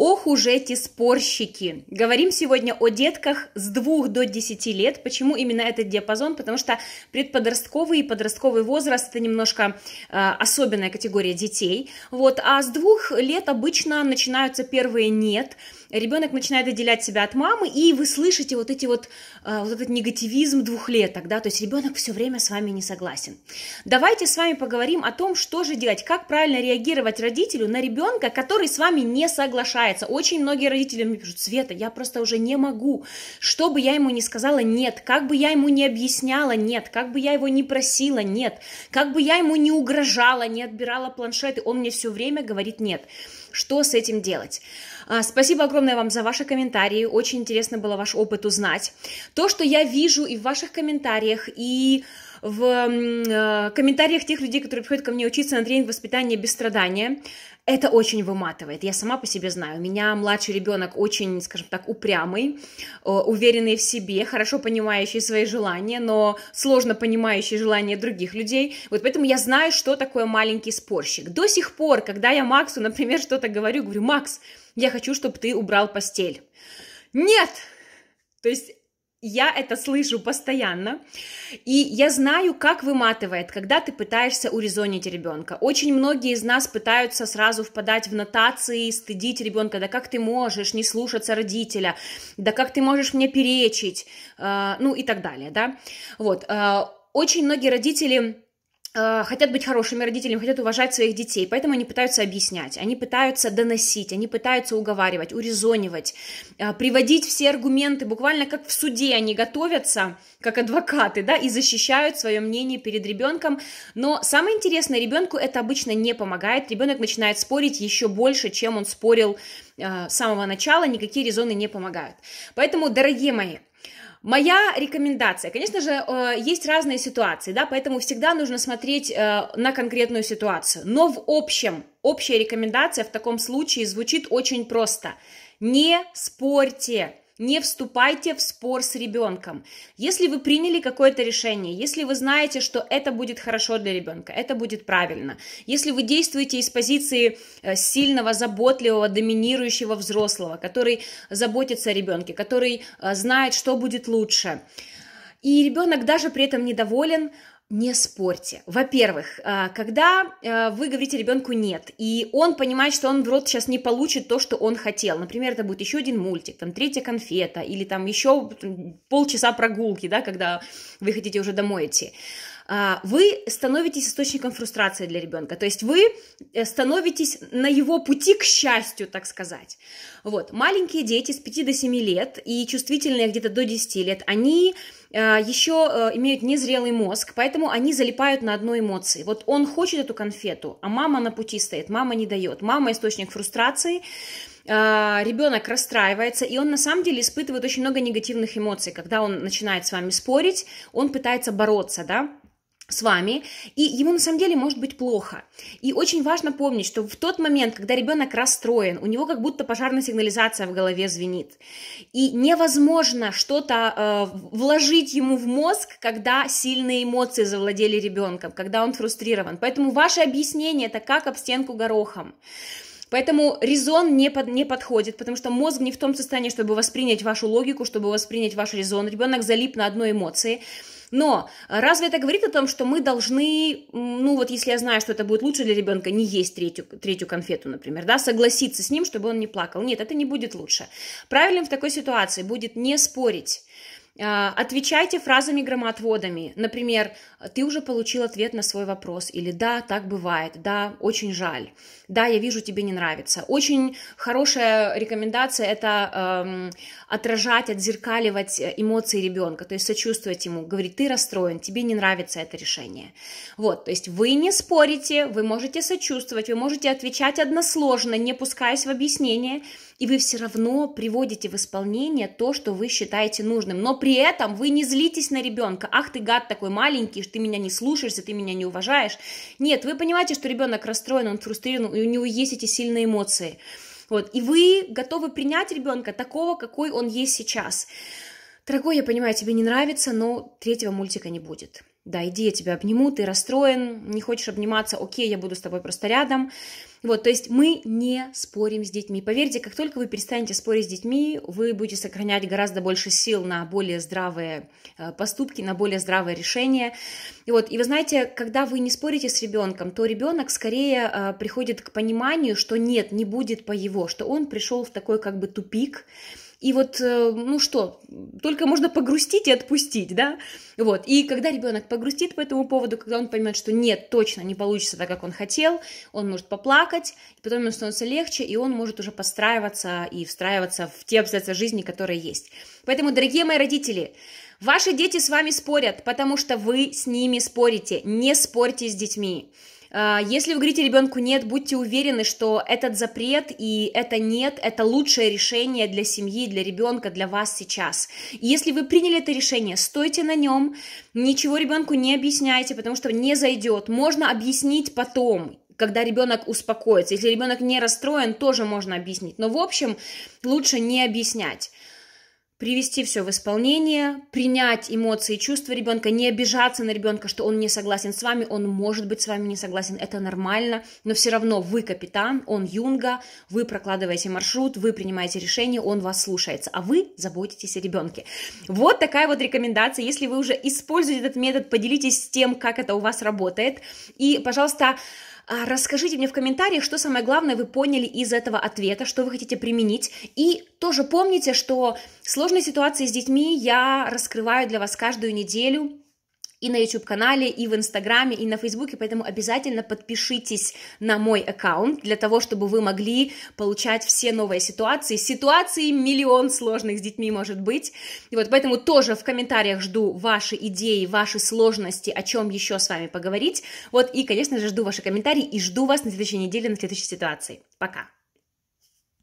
Ох уж эти спорщики! Говорим сегодня о детках с 2 до 10 лет. Почему именно этот диапазон? Потому что предподростковый и подростковый возраст – это немножко э, особенная категория детей. Вот. А с двух лет обычно начинаются первые «нет», ребенок начинает отделять себя от мамы, и вы слышите вот эти вот, э, вот этот негативизм двухлеток, да, то есть ребенок все время с вами не согласен. Давайте с вами поговорим о том, что же делать, как правильно реагировать родителю на ребенка, который с вами не соглашается. Очень многие родители мне пишут, Света, я просто уже не могу, что бы я ему не сказала, нет, как бы я ему не объясняла, нет, как бы я его не просила, нет, как бы я ему не угрожала, не отбирала планшеты, он мне все время говорит нет что с этим делать. А, спасибо огромное вам за ваши комментарии, очень интересно было ваш опыт узнать. То, что я вижу и в ваших комментариях, и в э, комментариях тех людей, которые приходят ко мне учиться на тренинг воспитания без страдания. Это очень выматывает, я сама по себе знаю. У меня младший ребенок очень, скажем так, упрямый, э, уверенный в себе, хорошо понимающий свои желания, но сложно понимающий желания других людей. Вот поэтому я знаю, что такое маленький спорщик. До сих пор, когда я Максу, например, что-то говорю, говорю, Макс, я хочу, чтобы ты убрал постель. Нет! То есть я это слышу постоянно, и я знаю, как выматывает, когда ты пытаешься урезонить ребенка. Очень многие из нас пытаются сразу впадать в нотации, стыдить ребенка, да как ты можешь не слушаться родителя, да как ты можешь мне перечить, а, ну и так далее, да. Вот, а, очень многие родители Э, хотят быть хорошими родителями, хотят уважать своих детей, поэтому они пытаются объяснять, они пытаются доносить, они пытаются уговаривать, урезонивать, э, приводить все аргументы, буквально как в суде они готовятся, как адвокаты, да, и защищают свое мнение перед ребенком, но самое интересное, ребенку это обычно не помогает, ребенок начинает спорить еще больше, чем он спорил э, с самого начала, никакие резоны не помогают. Поэтому, дорогие мои, Моя рекомендация, конечно же, э, есть разные ситуации, да, поэтому всегда нужно смотреть э, на конкретную ситуацию. Но в общем, общая рекомендация в таком случае звучит очень просто. Не спорьте не вступайте в спор с ребенком. Если вы приняли какое-то решение, если вы знаете, что это будет хорошо для ребенка, это будет правильно, если вы действуете из позиции э, сильного, заботливого, доминирующего взрослого, который заботится о ребенке, который э, знает, что будет лучше, и ребенок даже при этом недоволен, не спорьте. Во-первых, а, когда а, вы говорите ребенку нет, и он понимает, что он в рот сейчас не получит то, что он хотел. Например, это будет еще один мультик, там третья конфета, или там еще полчаса прогулки, да, когда вы хотите уже домой идти а, вы становитесь источником фрустрации для ребенка. То есть вы э, становитесь на его пути к счастью, так сказать. Вот. Маленькие дети с 5 до 7 лет и чувствительные где-то до 10 лет, они Э, еще э, имеют незрелый мозг, поэтому они залипают на одной эмоции. Вот он хочет эту конфету, а мама на пути стоит, мама не дает. Мама источник фрустрации, э, ребенок расстраивается, и он на самом деле испытывает очень много негативных эмоций. Когда он начинает с вами спорить, он пытается бороться, да, с вами, и ему на самом деле может быть плохо. И очень важно помнить, что в тот момент, когда ребенок расстроен, у него как будто пожарная сигнализация в голове звенит. И невозможно что-то э, вложить ему в мозг, когда сильные эмоции завладели ребенком, когда он фрустрирован. Поэтому ваше объяснение это как об стенку горохом. Поэтому резон не, под, не подходит, потому что мозг не в том состоянии, чтобы воспринять вашу логику, чтобы воспринять ваш резон. Ребенок залип на одной эмоции. Но разве это говорит о том, что мы должны, ну вот если я знаю, что это будет лучше для ребенка, не есть третью, третью конфету, например, да, согласиться с ним, чтобы он не плакал. Нет, это не будет лучше. Правильным в такой ситуации будет не спорить а, отвечайте фразами громоотводами. Например, ты уже получил ответ на свой вопрос. Или да, так бывает. Да, очень жаль. Да, я вижу, тебе не нравится. Очень хорошая рекомендация это эм, отражать, отзеркаливать э, эмоции ребенка. То есть сочувствовать ему. Говорить, ты расстроен, тебе не нравится это решение. Вот, то есть вы не спорите, вы можете сочувствовать, вы можете отвечать односложно, не пускаясь в объяснение и вы все равно приводите в исполнение то, что вы считаете нужным. Но при этом вы не злитесь на ребенка. Ах ты гад такой маленький, что ты меня не слушаешься, ты меня не уважаешь. Нет, вы понимаете, что ребенок расстроен, он фрустрирован, и у него есть эти сильные эмоции. Вот. И вы готовы принять ребенка такого, какой он есть сейчас. Дорогой, я понимаю, тебе не нравится, но третьего мультика не будет да, иди, я тебя обниму, ты расстроен, не хочешь обниматься, окей, я буду с тобой просто рядом. Вот, то есть мы не спорим с детьми. Поверьте, как только вы перестанете спорить с детьми, вы будете сохранять гораздо больше сил на более здравые э, поступки, на более здравые решения. И вот, и вы знаете, когда вы не спорите с ребенком, то ребенок скорее э, приходит к пониманию, что нет, не будет по его, что он пришел в такой как бы тупик, и вот, э, ну что, только можно погрустить и отпустить, да? Вот. И когда ребенок погрустит по этому поводу, когда он поймет, что нет, точно не получится так, как он хотел, он может поплакать, и потом ему становится легче, и он может уже подстраиваться и встраиваться в те обстоятельства жизни, которые есть. Поэтому, дорогие мои родители, ваши дети с вами спорят, потому что вы с ними спорите. Не спорьте с детьми. А, если вы говорите ребенку нет, будьте уверены, что этот запрет и это нет, это лучшее решение для семьи, для ребенка, для вас сейчас. Если вы приняли это решение, стойте на нем, ничего ребенку не объясняйте, потому что не зайдет. Можно объяснить потом, когда ребенок успокоится. Если ребенок не расстроен, тоже можно объяснить. Но в общем, лучше не объяснять привести все в исполнение, принять эмоции и чувства ребенка, не обижаться на ребенка, что он не согласен с вами, он может быть с вами не согласен, это нормально, но все равно вы капитан, он юнга, вы прокладываете маршрут, вы принимаете решение, он вас слушается, а вы заботитесь о ребенке. Вот такая вот рекомендация, если вы уже используете этот метод, поделитесь с тем, как это у вас работает, и, пожалуйста, а, расскажите мне в комментариях, что самое главное вы поняли из этого ответа, что вы хотите применить. И тоже помните, что сложные ситуации с детьми я раскрываю для вас каждую неделю и на YouTube-канале, и в Инстаграме, и на Фейсбуке, поэтому обязательно подпишитесь на мой аккаунт для того, чтобы вы могли получать все новые ситуации. Ситуации миллион сложных с детьми может быть. И вот поэтому тоже в комментариях жду ваши идеи, ваши сложности, о чем еще с вами поговорить. Вот и, конечно же, жду ваши комментарии и жду вас на следующей неделе, на следующей ситуации. Пока!